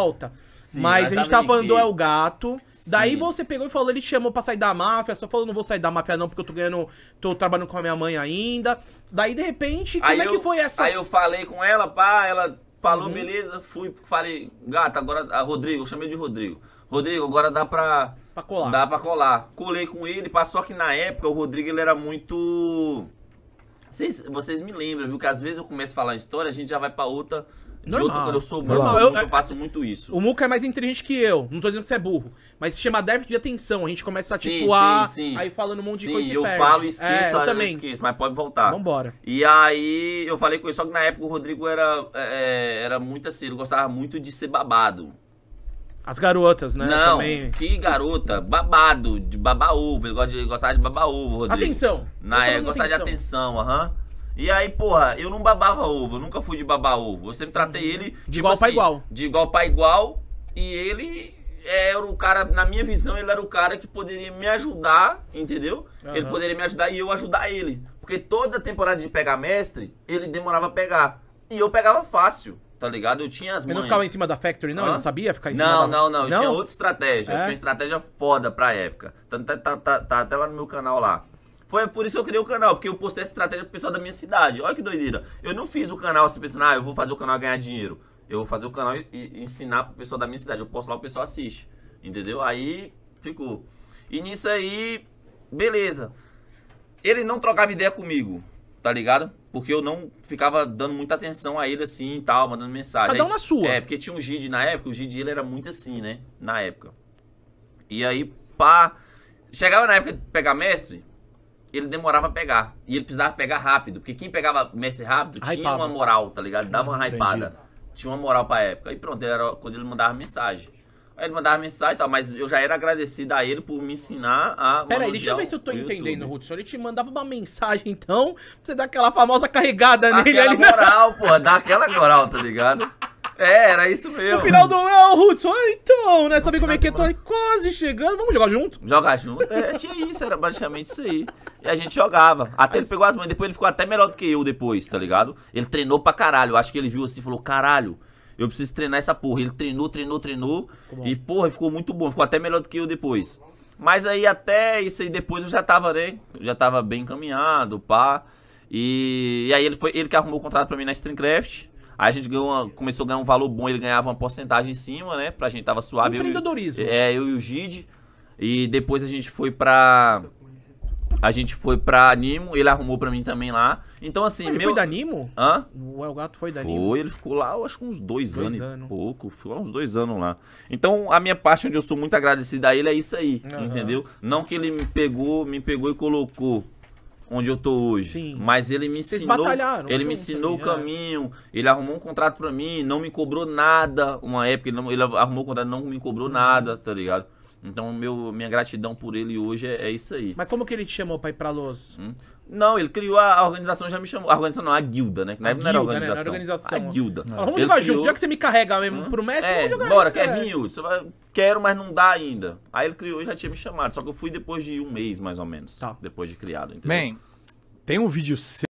volta. Sim, mas, mas a gente tava falando do El Gato. Sim. Daí você pegou e falou, ele te chamou pra sair da máfia. Só falou, não vou sair da máfia não, porque eu tô ganhando... Tô trabalhando com a minha mãe ainda. Daí, de repente, como aí é eu, que foi essa... Aí eu falei com ela, pá, ela falou, uhum. beleza. Fui, falei, gata agora... A ah, Rodrigo, eu chamei de Rodrigo. Rodrigo, agora dá pra... Pra colar. Dá pra colar. Colei com ele, só que na época o Rodrigo, ele era muito... Vocês, vocês me lembram, viu? Que às vezes eu começo a falar história, a gente já vai pra outra Normal. Outro, eu sou muito Normal. eu, eu, faço muito isso. O Muca é mais inteligente que eu. Não tô dizendo que você é burro. Mas chama déficit de atenção. A gente começa a sim, tipo, ah, aí falando um monte sim, de coisa. Sim, eu perde. falo e esqueço, é, eu também. esqueço, mas pode voltar. Vambora. E aí eu falei com ele, só que na época o Rodrigo era, é, é era muito assim, ele gostava muito de ser babado. As garotas, né? Não, também. que garota, babado, de babar ovo. Ele gostava de babar ovo, Rodrigo. Atenção. Na época, gostava atenção. de atenção, aham. Uhum. E aí, porra, eu não babava ovo, eu nunca fui de babar ovo. Eu sempre tratei uhum. ele. De tipo igual assim, pra igual. De igual pra igual. E ele era o cara, na minha visão, ele era o cara que poderia me ajudar, entendeu? Uhum. Ele poderia me ajudar e eu ajudar ele. Porque toda temporada de pegar mestre, ele demorava a pegar. E eu pegava fácil tá ligado? Eu tinha as mãos não ficava em cima da Factory, não? Ele não sabia ficar em cima não, da... Não, não, não. Eu tinha outra estratégia. É? Eu tinha uma estratégia foda pra época. Tá, tá, tá, tá, até lá no meu canal lá. Foi por isso que eu criei o canal, porque eu postei essa estratégia pro pessoal da minha cidade. Olha que doideira. Eu não fiz o canal assim pensando, ah, eu vou fazer o canal ganhar dinheiro. Eu vou fazer o canal e, e ensinar pro pessoal da minha cidade. Eu posto lá, o pessoal assiste. Entendeu? Aí ficou. E nisso aí, beleza. Ele não trocava ideia comigo, tá ligado? Porque eu não ficava dando muita atenção a ele assim e tal, mandando mensagem. Cada um na sua. É, porque tinha um Gid na época, o Gid ele era muito assim, né? Na época. E aí, pá. Chegava na época de pegar mestre, ele demorava a pegar. E ele precisava pegar rápido, porque quem pegava mestre rápido Hypava. tinha uma moral, tá ligado? Dava uma hypada. Entendi. Tinha uma moral pra época. E pronto, era quando ele mandava mensagem. Aí ele mandava mensagem e tal, mas eu já era agradecido a ele por me ensinar a. Peraí, deixa eu ver se eu tô entendendo, Hudson. Ele te mandava uma mensagem, então, pra você dar aquela famosa carregada dá nele aquela ali. moral, pô, dá aquela moral, tá ligado? É, era isso mesmo. No final do ano, é o Hudson, ah, então, né? Sabe como é que eu é? Tô né? quase chegando, vamos jogar junto? Jogar junto? É, tinha isso, era basicamente isso aí. E a gente jogava. Até ele pegou as mães, depois ele ficou até melhor do que eu depois, tá ligado? Ele treinou pra caralho. Acho que ele viu assim e falou, caralho, eu preciso treinar essa porra. Ele treinou, treinou, treinou. E, porra, ficou muito bom. Ficou até melhor do que eu depois. Mas aí até isso aí depois eu já tava, né? Eu já tava bem encaminhado, pá. E, e aí ele foi ele que arrumou o contrato pra mim na Streamcraft. Aí a gente uma, começou a ganhar um valor bom, ele ganhava uma porcentagem em cima, né? Pra gente tava suave. Empreendedorismo. Eu, é, eu e o Gide. E depois a gente foi pra. A gente foi pra Nimo, ele arrumou pra mim também lá. Então, assim. Ele meu... foi da Nimo? Hã? O El Gato foi da Nimo? ele ficou lá, eu acho que uns dois, dois anos, anos, pouco. Ficou uns dois anos lá. Então, a minha parte onde eu sou muito agradecido a ele é isso aí, uhum. entendeu? Não que ele me pegou, me pegou e colocou onde eu tô hoje. Sim. Mas ele me Vocês ensinou. ele me ensinou o é. caminho. É. Ele arrumou um contrato para mim, não me cobrou nada. Uma época, ele, não, ele arrumou um contrato, não me cobrou uhum. nada, tá ligado? Então, meu, minha gratidão por ele hoje é, é isso aí. Mas como que ele te chamou pra ir pra Los? Hum? Não, ele criou a, a, organização, já me chamou. A organização não, a guilda, né? Que não era né? organização. Né? Não era organização. A guilda. Ah, vamos ele jogar criou... junto, já que você me carrega mesmo hum? pro médico é, vamos jogar Bora, quer vir, Hudson? Quero, mas não dá ainda. Aí ele criou e já tinha me chamado. Só que eu fui depois de um mês, mais ou menos. Tá. Depois de criado, entendeu? Bem, tem um vídeo seu.